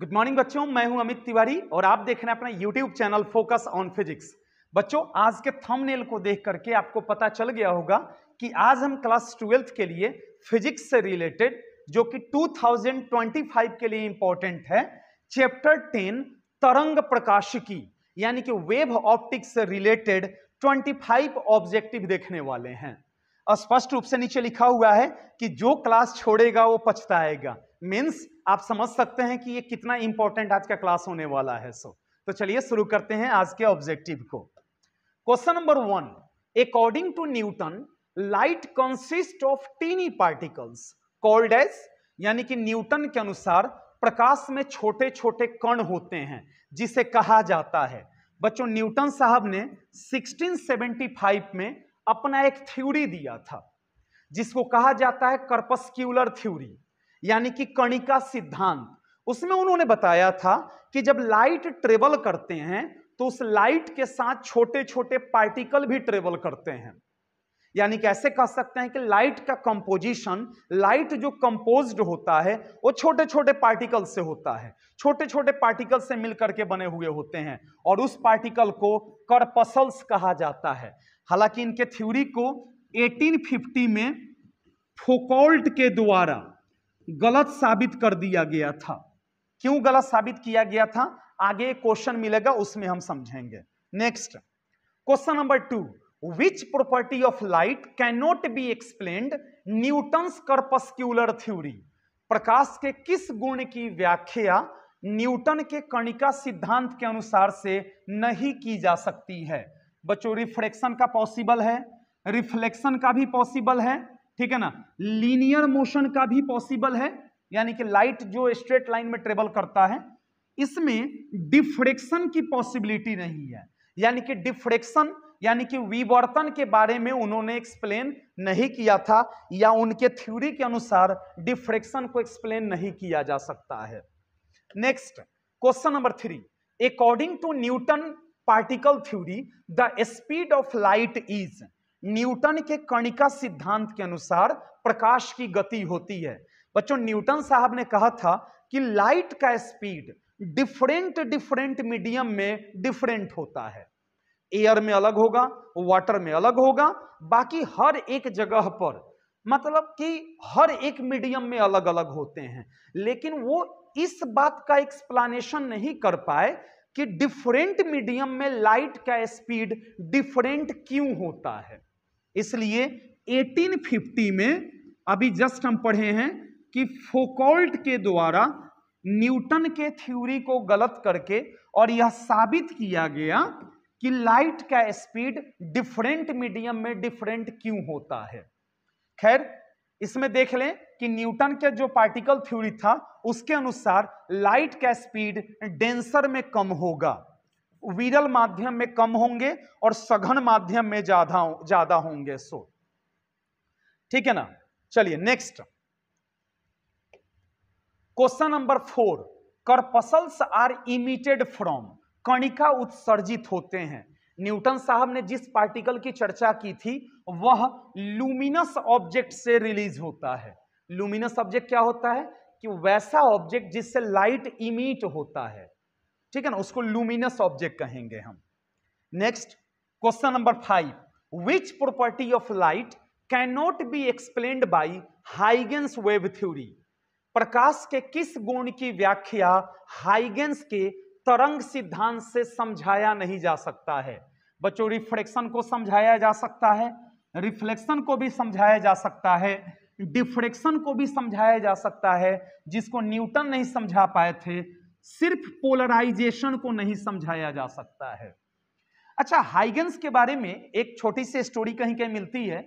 good morning बच्चों मैं हूं अमित तिवारी और आप देख रहे हैं अपना YouTube channel focus on physics बच्चों आज के थंबनेल को देख करके आपको पता चल गया होगा कि आज हम क्लास ट्वेल्थ के लिए फिजिक्स से रिलेटेड जो कि 2025 के लिए इंपॉर्टेंट है चैप्टर 10 तरंग प्रकाशिकी यानी कि वेब ऑप्टिक्स से रिलेटेड ट्वेंटी ऑब्जेक्टिव देखने वाले हैं स्पष्ट रूप से नीचे लिखा हुआ है कि जो क्लास छोड़ेगा वो पछताएगा मीन्स आप समझ सकते हैं कि ये कितना इंपॉर्टेंट आज का क्लास होने वाला है सो तो चलिए शुरू करते हैं आज के ऑब्जेक्टिव को question number one according to Newton light consist of tiny particles called as यानी कि न्यूटन के अनुसार प्रकाश में छोटे छोटे कण होते हैं जिसे कहा जाता है बच्चों न्यूटन साहब ने 1675 में अपना एक थ्योरी दिया था जिसको कहा जाता है कर्पस्क्यूलर थ्योरी यानी कि कणिका सिद्धांत उसमें उन्होंने बताया था कि जब लाइट ट्रेवल करते हैं तो उस लाइट के साथ छोटे छोटे पार्टिकल भी ट्रेवल करते हैं यानी कि ऐसे कह सकते हैं कि लाइट का कंपोजिशन लाइट जो कंपोज्ड होता है वो छोटे छोटे पार्टिकल से होता है छोटे छोटे पार्टिकल से मिलकर के बने हुए होते हैं और उस पार्टिकल को करपसल्स कहा जाता है हालांकि इनके थ्योरी को 1850 में फोकोल्ट के द्वारा गलत साबित कर दिया गया था क्यों गलत साबित किया गया था आगे क्वेश्चन मिलेगा उसमें हम समझेंगे next question number two which property of light cannot be explained Newton's corpuscular theory प्रकाश के किस गुण की व्याख्या न्यूटन के कणिका सिद्धांत के अनुसार से नहीं की जा सकती है बच्चों रिफ्लेक्शन का पॉसिबल है रिफ्लेक्शन का भी पॉसिबल है ठीक है ना लीनियर मोशन का भी पॉसिबल है यानी कि लाइट जो स्ट्रेट लाइन में ट्रेवल करता है इसमें डिफ्रेक्शन की पॉसिबिलिटी नहीं है यानी कि डिफ्रेक्शन यानी कि विवर्तन के बारे में उन्होंने एक्सप्लेन नहीं किया था या उनके थ्योरी के अनुसार डिफ्रेक्शन को एक्सप्लेन नहीं किया जा सकता है next question number three according to Newton particle theory the speed of light is Newton के कणिका सिद्धांत के अनुसार प्रकाश की गति होती है बच्चों न्यूटन साहब ने कहा था कि लाइट का स्पीड डिफरेंट डिफरेंट मीडियम में डिफरेंट होता है एयर में अलग होगा वाटर में अलग होगा बाकी हर एक जगह पर मतलब कि हर एक मीडियम में अलग अलग होते हैं लेकिन वो इस बात का एक्सप्लानेशन नहीं कर पाए कि डिफरेंट मीडियम में लाइट का स्पीड डिफरेंट क्यों होता है इसलिए 1850 में अभी जस्ट हम पढ़े हैं कि फोकॉल्ट के द्वारा न्यूटन के थ्योरी को गलत करके और यह साबित किया गया कि लाइट का स्पीड डिफरेंट मीडियम में डिफरेंट क्यों होता है खैर इसमें देख लें कि न्यूटन के जो पार्टिकल थ्योरी था उसके अनुसार लाइट का स्पीड डेंसर में कम होगा विरल माध्यम में कम होंगे और सघन माध्यम में ज्यादा ज्यादा होंगे सो ठीक है ना चलिए next question number four corpuscles are emitted from कणिका उत्सर्जित होते हैं न्यूटन साहब ने जिस पार्टिकल की चर्चा की थी वह लुमिनस ऑब्जेक्ट से रिलीज होता है लुमिनस ऑब्जेक्ट क्या होता है कि वैसा ऑब्जेक्ट जिससे लाइट इमिट होता है ठीक है ना उसको लुमिनस ऑब्जेक्ट कहेंगे हम next question number five which property of light can not be explained by Huygens wave theory प्रकाश के किस गुण की व्याख्या हाइगेंस के तरंग सिद्धांत से समझाया नहीं जा सकता है बच्चों रिफ्लेक्शन को समझाया जा सकता है रिफ्लेक्शन को भी समझाया जा सकता है डिफ्रेक्शन को भी समझाया जा सकता है जिसको न्यूटन नहीं समझा पाए थे सिर्फ पोलराइजेशन को नहीं समझाया जा सकता है अच्छा हाइगेंस के बारे में एक छोटी सी स्टोरी कहीं कहीं मिलती है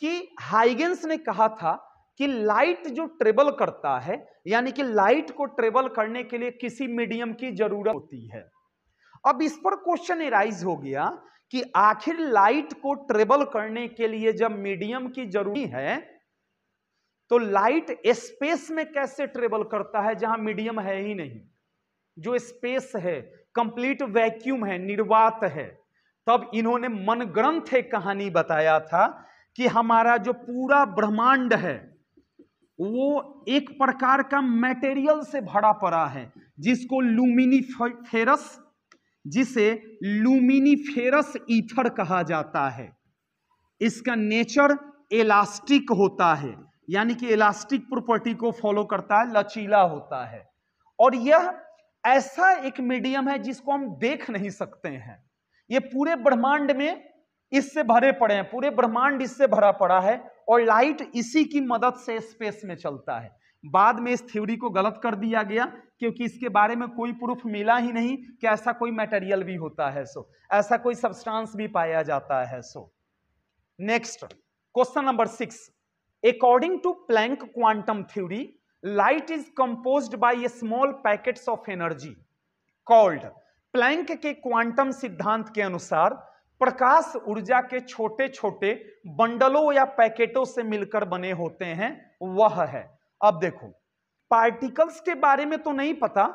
कि हाइगेंस ने कहा था कि लाइट जो ट्रेवल करता है यानी कि लाइट को ट्रेवल करने के लिए किसी मीडियम की जरूरत होती है अब इस पर क्वेश्चन एराइज हो गया कि आखिर लाइट को ट्रेवल करने के लिए जब मीडियम की जरूरी है तो लाइट स्पेस में कैसे ट्रेवल करता है जहां मीडियम है ही नहीं जो स्पेस है कंप्लीट वैक्यूम है निर्वात है तब इन्होंने मनग्रंथ एक कहानी बताया था कि हमारा जो पूरा ब्रह्मांड है वो एक प्रकार का मटेरियल से भरा पड़ा है जिसको लुमिनीफेरस जिसे लुमिनीफेरस ईथर कहा जाता है इसका नेचर इलास्टिक होता है यानी कि इलास्टिक प्रॉपर्टी को फॉलो करता है लचीला होता है और यह ऐसा एक मीडियम है जिसको हम देख नहीं सकते हैं ये पूरे ब्रह्मांड में इससे भरे पड़े हैं पूरे ब्रह्मांड इससे भरा पड़ा है और लाइट इसी की मदद से स्पेस में चलता है बाद में इस थ्योरी को गलत कर दिया गया क्योंकि इसके बारे में कोई प्रूफ मिला ही नहीं कि ऐसा कोई मटेरियल भी होता है सो ऐसा कोई सब्सटेंस भी पाया जाता है so next question number six according to Planck quantum theory light is compose by small packet of energy called Planck के क्वांटम सिद्धांत के अनुसार प्रकाश ऊर्जा के छोटे छोटे बंडलों या पैकेटों से मिलकर बने होते हैं वह है अब देखो पार्टिकल्स के बारे में तो नहीं पता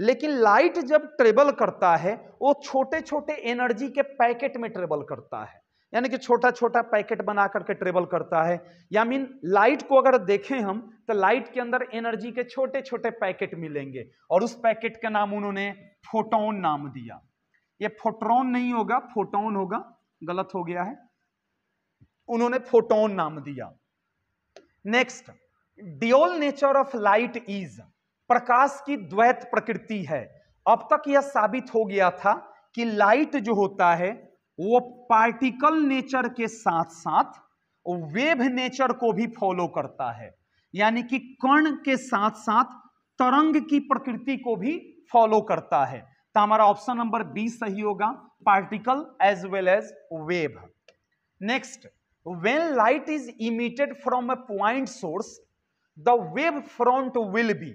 लेकिन लाइट जब ट्रेवल करता है वो छोटे छोटे एनर्जी के पैकेट में ट्रेवल करता है यानी कि छोटा छोटा पैकेट बना करके ट्रेवल करता है या मीन लाइट को अगर देखें हम तो लाइट के अंदर एनर्जी के छोटे छोटे पैकेट मिलेंगे और उस पैकेट का नाम उन्होंने फोटोन नाम दिया ये फोट्रॉन नहीं होगा फोटोन होगा गलत हो गया है उन्होंने फोटोन नाम दिया next dual nature of light is प्रकाश की द्वैत प्रकृति है अब तक यह साबित हो गया था कि लाइट जो होता है वो पार्टिकल नेचर के साथ साथ वेव नेचर को भी फॉलो करता है यानी कि कण के साथ साथ तरंग की प्रकृति को भी फॉलो करता है तो हमारा ऑप्शन नंबर बी सही होगा particle as well as wave next when light is emitted from a point source the wave front will be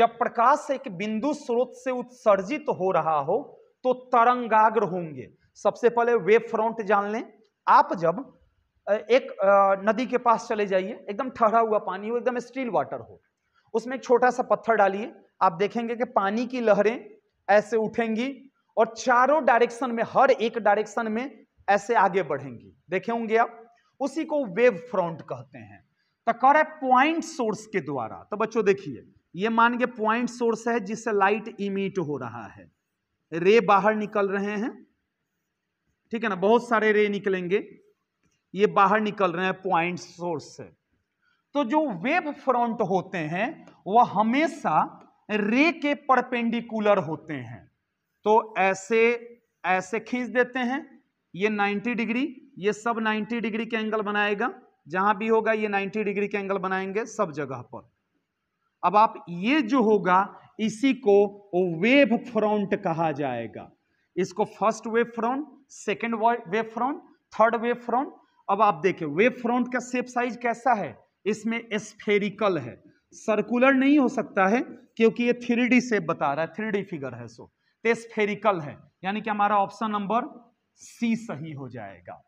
जब प्रकाश एक बिंदु स्रोत से उत्सर्जित हो रहा हो तो तरंगाग्र होंगे सबसे पहले वेब फ्रंट जान लें आप जब एक नदी के पास चले जाइए एकदम ठहरा हुआ पानी हो एकदम स्टील वाटर हो उसमें एक छोटा सा पत्थर डालिए आप देखेंगे कि पानी की लहरें ऐसे उठेंगी और चारों डायरेक्शन में हर एक डायरेक्शन में ऐसे आगे बढ़ेंगी देखे होंगे आप उसी को वेव फ्रंट कहते हैं तो कर है पॉइंट सोर्स के द्वारा तो बच्चों देखिए ये मान के पॉइंट सोर्स है जिससे लाइट इमिट हो रहा है रे बाहर निकल रहे हैं ठीक है ना बहुत सारे रे निकलेंगे ये बाहर निकल रहे हैं पॉइंट सोर्स से तो जो वेव फ्रंट होते हैं वह हमेशा रे के परपेंडिकुलर होते हैं तो ऐसे ऐसे खींच देते हैं ये 90 डिग्री ये सब 90 डिग्री के एंगल बनाएगा जहां भी होगा ये 90 डिग्री के एंगल बनाएंगे सब जगह पर अब आप ये जो होगा इसी को वेव फ्रंट कहा जाएगा इसको first wave front second wave front third wave front अब आप देखें वेव फ्रंट का सेप साइज कैसा है इसमें स्फेरिकल है सर्कुलर नहीं हो सकता है क्योंकि ये थ्री डी सेप बता रहा है थ्री डी फिगर है सो तो स्फेरिकल है यानी कि हमारा ऑप्शन नंबर सी सही हो जाएगा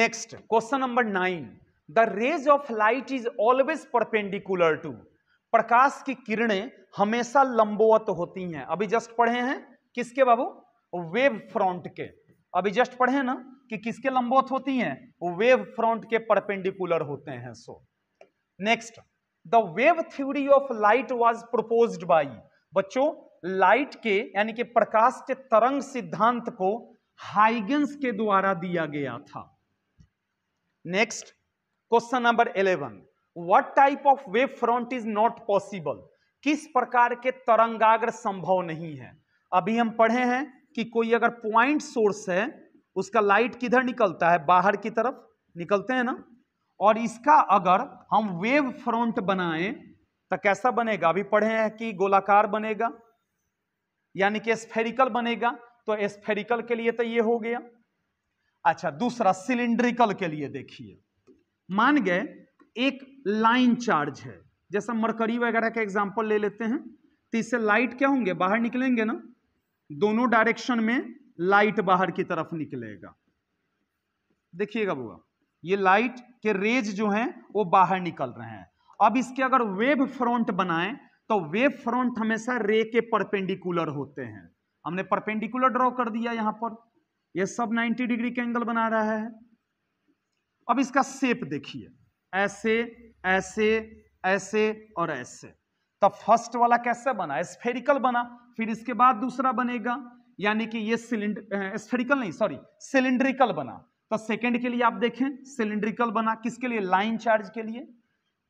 next question number nine the rays of light is always perpendicular to प्रकाश की किरणें हमेशा लंबवत होती हैं अभी जस्ट पढ़े हैं किसके बाबू वेव फ्रंट के अभी जस्ट पढ़े ना कि किसके लंबोत होती हैं वेव फ्रंट के परपेंडिकुलर होते हैं so next the wave theory of light was proposed by बच्चों लाइट के यानी कि प्रकाश के तरंग सिद्धांत को हाइगेंस के द्वारा दिया गया था next question number eleven what type of wave front is not possible किस प्रकार के तरंगाग्र संभव नहीं है अभी हम पढ़े हैं कि कोई अगर पॉइंट सोर्स है उसका लाइट किधर निकलता है बाहर की तरफ निकलते हैं ना और इसका अगर हम वेव फ्रंट बनाएं तो कैसा बनेगा अभी पढ़े हैं कि गोलाकार बनेगा यानी कि स्फेरिकल बनेगा तो स्फेरिकल के लिए तो ये हो गया अच्छा दूसरा सिलिंड्रिकल के लिए देखिए मान गए एक लाइन चार्ज है जैसा मरकरी वगैरह का एग्जाम्पल ले लेते हैं तो इससे लाइट क्या होंगे बाहर निकलेंगे ना दोनों डायरेक्शन में लाइट बाहर की तरफ निकलेगा देखिएगा बुआ ये लाइट के रेज जो हैं वो बाहर निकल रहे हैं अब इसके अगर वेव फ्रंट बनाएं तो वेव फ्रंट हमेशा रे के परपेंडिकुलर होते हैं हमने परपेंडिकुलर ड्रॉ कर दिया यहां पर ये सब 90 डिग्री के एंगल बना रहा है अब इसका शेप देखिए ऐसे ऐसे ऐसे और ऐसे तब फर्स्ट वाला कैसे बना स्फेरिकल बना फिर इसके बाद दूसरा बनेगा यानी कि ये सिलिंडर स्फेरिकल नहीं सॉरी सिलिंड्रिकल बना तो सेकंड के लिए आप देखें सिलिंड्रिकल बना किसके लिए लाइन चार्ज के लिए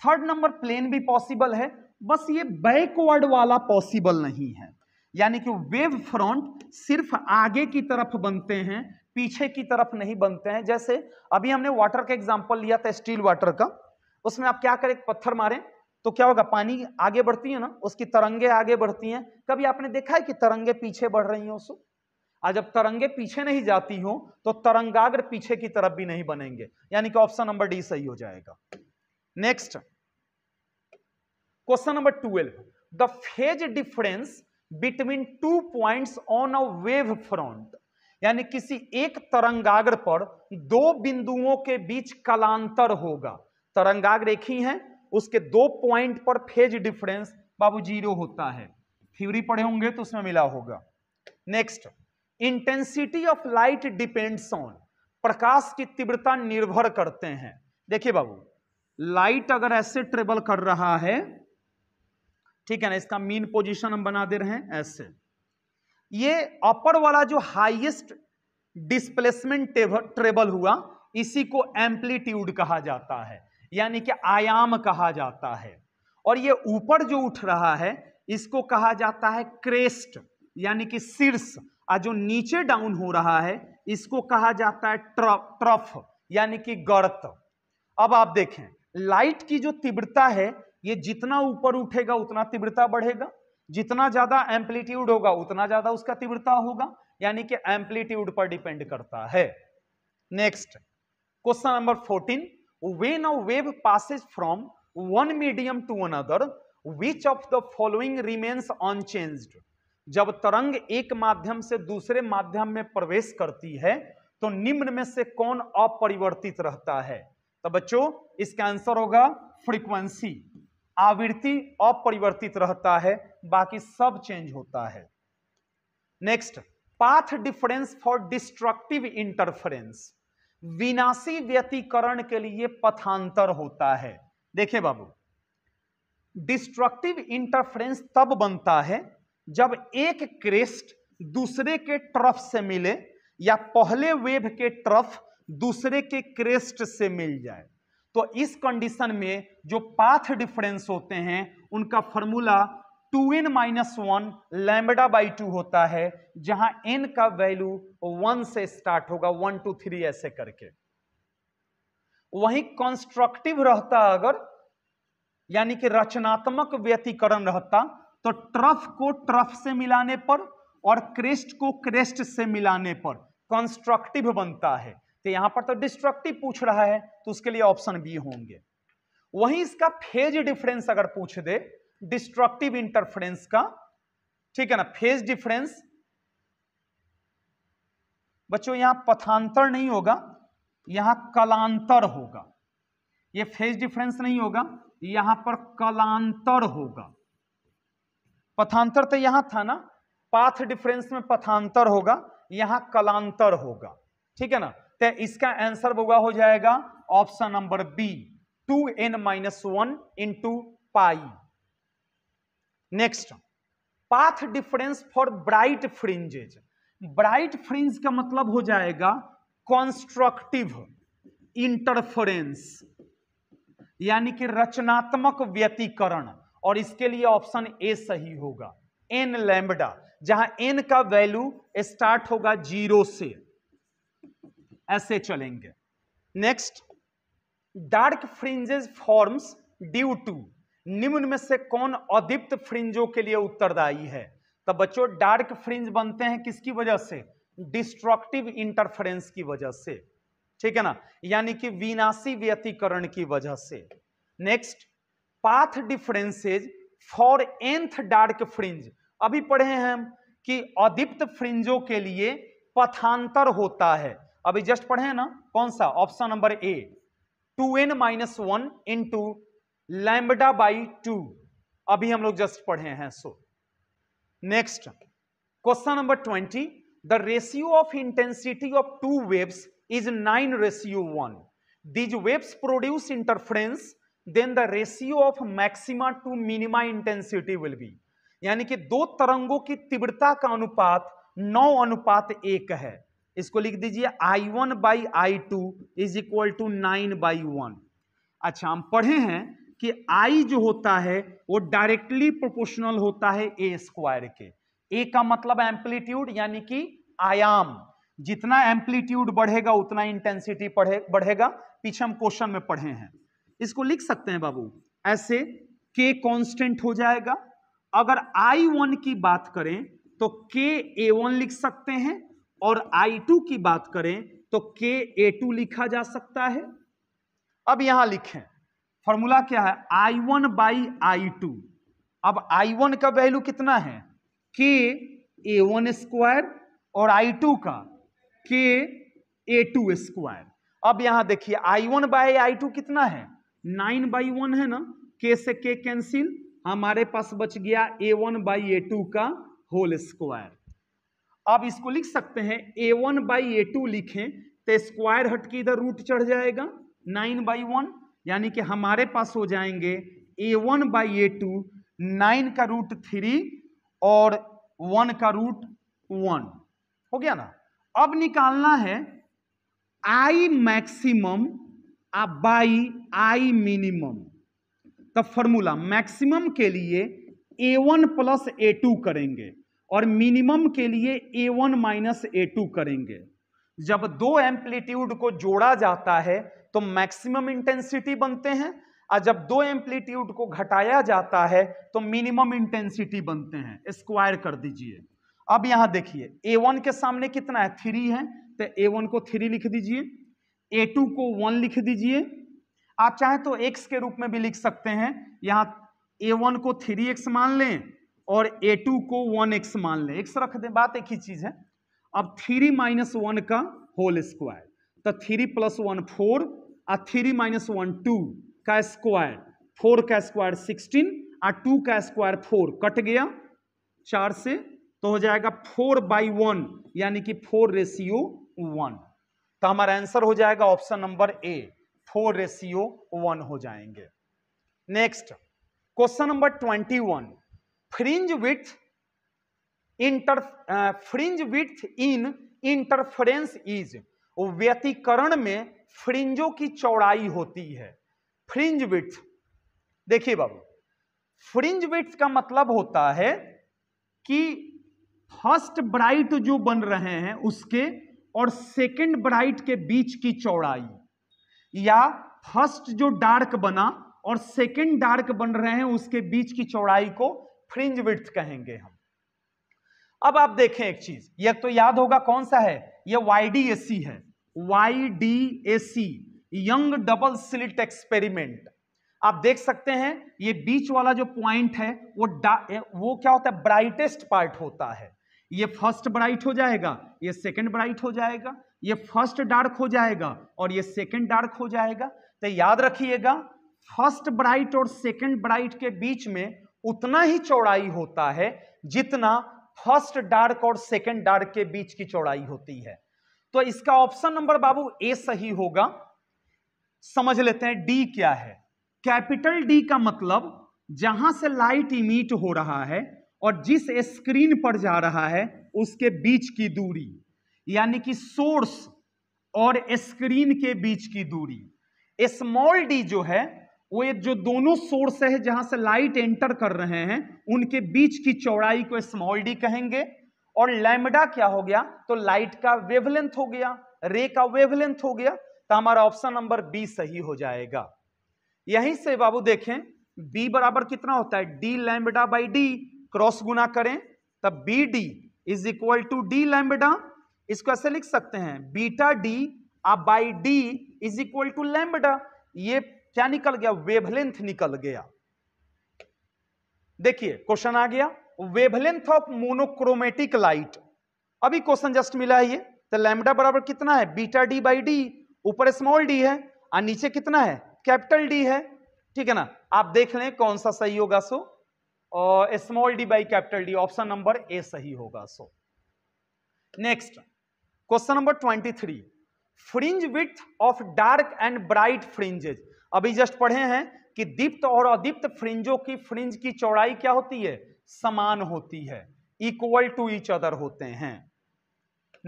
थर्ड नंबर प्लेन भी पॉसिबल है बस ये बैकवर्ड वाला पॉसिबल नहीं है यानी कि वेव फ्रंट सिर्फ आगे की तरफ बनते हैं पीछे की तरफ नहीं बनते हैं जैसे अभी हमने वाटर का एग्जाम्पल लिया था स्टील वाटर का उसमें आप क्या करें पत्थर मारें तो क्या होगा पानी आगे बढ़ती है ना उसकी तरंगे आगे बढ़ती हैं कभी आपने देखा है कि तरंगे पीछे बढ़ रही हैं उसको आज जब तरंगे पीछे नहीं जाती हो तो तरंगाग्र पीछे की तरफ भी नहीं बनेंगे यानी कि ऑप्शन नंबर डी सही हो जाएगा next question number twelve the phase difference between two points on a wave front यानी किसी एक तरंगाग्र पर दो बिंदुओं के बीच कलांतर होगा तरंगाग्र एक ही है उसके दो पॉइंट पर फेज डिफरेंस बाबू जीरो होता है थ्योरी पढ़े होंगे तो उसमें मिला होगा next intensity of light depends on प्रकाश की तीव्रता निर्भर करते हैं देखिए बाबू लाइट अगर ऐसे ट्रेवल कर रहा है ठीक है ना इसका मीन पोजीशन हम बना दे रहे हैं ऐसे ये अपर वाला जो हाईएस्ट डिस्प्लेसमेंट ट्रेवल हुआ इसी को एम्पलीट्यूड कहा जाता है यानी कि आयाम कहा जाता है और ये ऊपर जो उठ रहा है इसको कहा जाता है क्रेस्ट यानी कि शीर्ष और जो नीचे डाउन हो रहा है इसको कहा जाता है ट्रफ यानी कि गर्त अब आप देखें लाइट की जो तीव्रता है ये जितना ऊपर उठेगा उतना तीव्रता बढ़ेगा जितना ज्यादा एम्पलीट्यूड होगा उतना ज्यादा उसका तीव्रता होगा यानी कि एम्पलीट्यूड पर डिपेंड करता है next question number fourteen when a wave passes from one medium to another which of the following remains unchanged जब तरंग एक माध्यम से दूसरे माध्यम में प्रवेश करती है तो निम्न में से कौन अपरिवर्तित रहता है तो बच्चों इसका आंसर होगा फ्रीक्वेंसी आवृत्ति अपरिवर्तित रहता है बाकी सब चेंज होता है next path difference for destructive interference विनाशी व्यतीकरण के लिए पथांतर होता है देखिए बाबू डिस्ट्रक्टिव इंटरफ्रेंस तब बनता है जब एक क्रेस्ट दूसरे के ट्रफ से मिले या पहले वेव के ट्रफ दूसरे के क्रेस्ट से मिल जाए तो इस कंडीशन में जो पाथ डिफरेंस होते हैं उनका formula two N minus one lambda by two होता है जहां एन का वैल्यू वन से स्टार्ट होगा वन टू थ्री ऐसे करके वही कंस्ट्रक्टिव रहता अगर यानी कि रचनात्मक व्यतीकरण रहता तो ट्रफ को ट्रफ से मिलाने पर और क्रेस्ट को क्रेस्ट से मिलाने पर कंस्ट्रक्टिव बनता है तो यहां पर तो डिस्ट्रक्टिव पूछ रहा है तो उसके लिए ऑप्शन बी होंगे वहीं इसका फेज डिफरेंस अगर पूछ दे डिस्ट्रक्टिव इंटरफ्रेंस का ठीक है ना फेज डिफरेंस बच्चों यहां पथांतर नहीं होगा यहां कलांतर होगा ये फेज डिफरेंस नहीं होगा यहां पर कलांतर होगा पथांतर तो यहां था ना पाथ डिफरेंस में पथांतर होगा यहां कलांतर होगा ठीक है ना तो इसका आंसर होगा हो जाएगा option number B two N minus one into pi next path difference for bright fringes bright fringe का मतलब हो जाएगा कॉन्स्ट्रक्टिव इंटरफरेंस यानी कि रचनात्मक व्यतीकरण और इसके लिए ऑप्शन ए सही होगा एन लैम्बडा जहां एन का वैल्यू स्टार्ट होगा जीरो से ऐसे चलेंगे next dark fringes forms due to निम्न में से कौन अदीप्त फ्रिंजों के लिए उत्तरदायी है तो बच्चों डार्क फ्रिंज बनते हैं किसकी वजह से डिस्ट्रक्टिव इंटरफेरेंस की वजह से ठीक है ना यानी कि विनाशी व्यतीकरण की वजह से next path differences for nth dark fringe अभी पढ़े हैं हम कि अदीप्त फ्रिंजों के लिए पथांतर होता है अभी जस्ट पढ़े हैं ना कौन सा option number A two N minus one into lambda by two अभी हम लोग जस्ट पढ़े हैं so next question number twenty the ratio of intensity of two waves is nine ratio one these waves produce interference then the ratio of maxima to minima intensity will be यानी कि दो तरंगों की तीव्रता का अनुपात नौ अनुपात एक है इसको लिख दीजिए I one by I two is equal to nine by one अच्छा हम पढ़े हैं कि आई जो होता है वो डायरेक्टली प्रोपोर्शनल होता है ए स्क्वायर के ए का मतलब एम्पलीट्यूड यानी कि आयाम जितना एम्पलीट्यूड बढ़ेगा उतना इंटेंसिटी बढ़ेगा पीछे हम क्वेश्चन में पढ़े हैं इसको लिख सकते हैं बाबू ऐसे के कांस्टेंट हो जाएगा अगर आई वन की बात करें तो के ए वन लिख सकते हैं और आई टू की बात करें तो के ए टू लिखा जा सकता है अब यहां लिखें फॉर्मूला क्या है I one by I two अब आई वन का वैल्यू कितना है के ए वन स्क्वायर और आई टू का के ए टू स्क्वायर अब यहां देखिए I one by I two कितना है नाइन बाई वन है ना के से के कैंसिल हमारे पास बच गया A one by A two का होल स्क्वायर अब इसको लिख सकते हैं A one by A two लिखें तो स्क्वायर हट के इधर रूट चढ़ जाएगा नाइन बाई वन यानी कि हमारे पास हो जाएंगे A one by A two nine का रूट थ्री और वन का रूट वन हो गया ना अब निकालना है I maximum by I minimum का फॉर्मूला मैक्सिमम के लिए A one plus A two करेंगे और मिनिमम के लिए A one minus A two करेंगे जब दो एम्पलीट्यूड को जोड़ा जाता है तो मैक्सिमम इंटेंसिटी बनते हैं और जब दो एम्पलीट्यूड को घटाया जाता है तो मिनिमम इंटेंसिटी बनते हैं स्क्वायर कर दीजिए अब यहां देखिए ए वन के सामने कितना है थ्री है तो ए वन को थ्री लिख दीजिए ए टू को वन लिख दीजिए आप चाहे तो एक्स के रूप में भी लिख सकते हैं यहाँ ए वन को थ्री एक्स मान लें और ए टू को वन एक्स मान लें एक्स रख दें बात एक ही चीज़ है अब थ्री माइनस वन का होल स्क्वायर तो थ्री प्लस वन फोर आ थ्री माइनस वन टू का स्क्वायर फोर का स्क्वायर सिक्सटीन आ टू का स्क्वायर फोर कट गया चार से तो हो जाएगा फोर बाई वन यानी कि फोर रेशियो वन तो हमारा आंसर हो जाएगा option number A four ratio one हो जाएंगे next question number twenty one fringe width inter fringe width in interference is व्यतिकरण में फ्रिंजों की चौड़ाई होती है फ्रिंज विथ देखिए बाबू फ्रिंज विथ का मतलब होता है कि फर्स्ट ब्राइट जो बन रहे हैं उसके और सेकंड ब्राइट के बीच की चौड़ाई या फर्स्ट जो डार्क बना और सेकंड डार्क बन रहे हैं उसके बीच की चौड़ाई को फ्रिंज विथ कहेंगे हम अब आप देखें एक चीज यह तो याद होगा कौन सा है यह वाई है Y D A C Young double slit experiment आप देख सकते हैं ये बीच वाला जो पॉइंट है वो वो क्या होता है ब्राइटेस्ट पार्ट होता है ये फर्स्ट ब्राइट हो जाएगा ये सेकंड ब्राइट हो जाएगा ये फर्स्ट डार्क हो जाएगा और ये सेकंड डार्क हो जाएगा तो याद रखिएगा फर्स्ट ब्राइट और सेकंड ब्राइट के बीच में उतना ही चौड़ाई होता है जितना फर्स्ट डार्क और सेकंड डार्क के बीच की चौड़ाई होती है तो इसका ऑप्शन नंबर बाबू ए सही होगा समझ लेते हैं डी क्या है कैपिटल डी का मतलब जहां से लाइट इमिट हो रहा है और जिस स्क्रीन पर जा रहा है उसके बीच की दूरी यानी कि सोर्स और स्क्रीन के बीच की दूरी स्मॉल डी जो है वो ये जो दोनों सोर्स है जहां से लाइट एंटर कर रहे हैं उनके बीच की चौड़ाई को स्मॉल डी कहेंगे और लैमडा क्या हो गया तो लाइट का वेवलेंथ हो गया रे का वेवलेंथ हो गया तो हमारा ऑप्शन नंबर बी सही हो जाएगा यहीं से बाबू देखें बी बराबर कितना होता है D lambda by D cross गुना करें तब B D is equal to D lambda इसको ऐसे लिख सकते हैं बीटा डी अब by D is equal to lambda ये क्या निकल गया वेवलेंथ निकल गया देखिए क्वेश्चन आ गया वेवलेंथ ऑफ मोनोक्रोमेटिक लाइट अभी क्वेश्चन जस्ट मिला है ये तो लैमडा बराबर कितना है बीटा डी बाई डी ऊपर स्मॉल डी है और नीचे कितना है कैपिटल डी है ठीक है ना आप देख लें कौन सा सही होगा so small D by capital D option number A सही होगा so next question number twenty three fringe width of dark and bright fringes अभी जस्ट पढ़े हैं कि दीप्त और अदीप्त फ्रिंजों की फ्रिंज की चौड़ाई क्या होती है समान होती है इक्वल टू ईच अदर होते हैं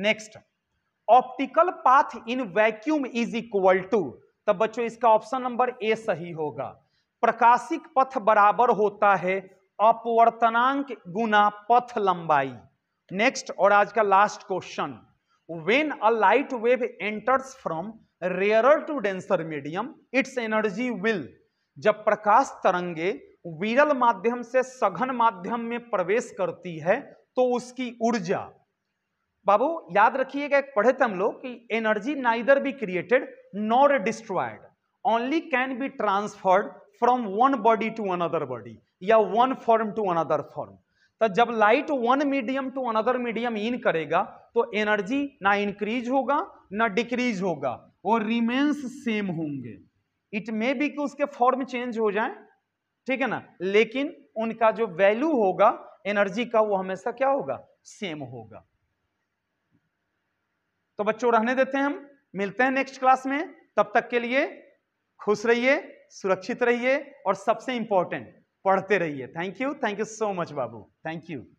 next optical path in vacuum is equal to तब बच्चों इसका ऑप्शन नंबर ए सही होगा प्रकाशिक पथ बराबर होता है अपवर्तनांक गुना पथ लंबाई नेक्स्ट और आज का last question when a light wave enters from rare to denser medium its energy will जब प्रकाश तरंगे विरल माध्यम से सघन माध्यम में प्रवेश करती है तो उसकी ऊर्जा बाबू याद रखिएगा एक पढ़े थे हम लोग कि energy neither be created nor destroyed only can be transferred from one body to another body या one form to another form तो जब light one medium to another medium in करेगा तो एनर्जी ना इंक्रीज होगा ना डिक्रीज होगा और रिमेन्स सेम होंगे इट मे बी कि उसके फॉर्म चेंज हो जाए ठीक है ना लेकिन उनका जो वैल्यू होगा एनर्जी का वो हमेशा क्या होगा सेम होगा तो बच्चों रहने देते हैं हम मिलते हैं नेक्स्ट क्लास में तब तक के लिए खुश रहिए सुरक्षित रहिए और सबसे इंपॉर्टेंट पढ़ते रहिए thank you thank you so much बाबू थैंक यू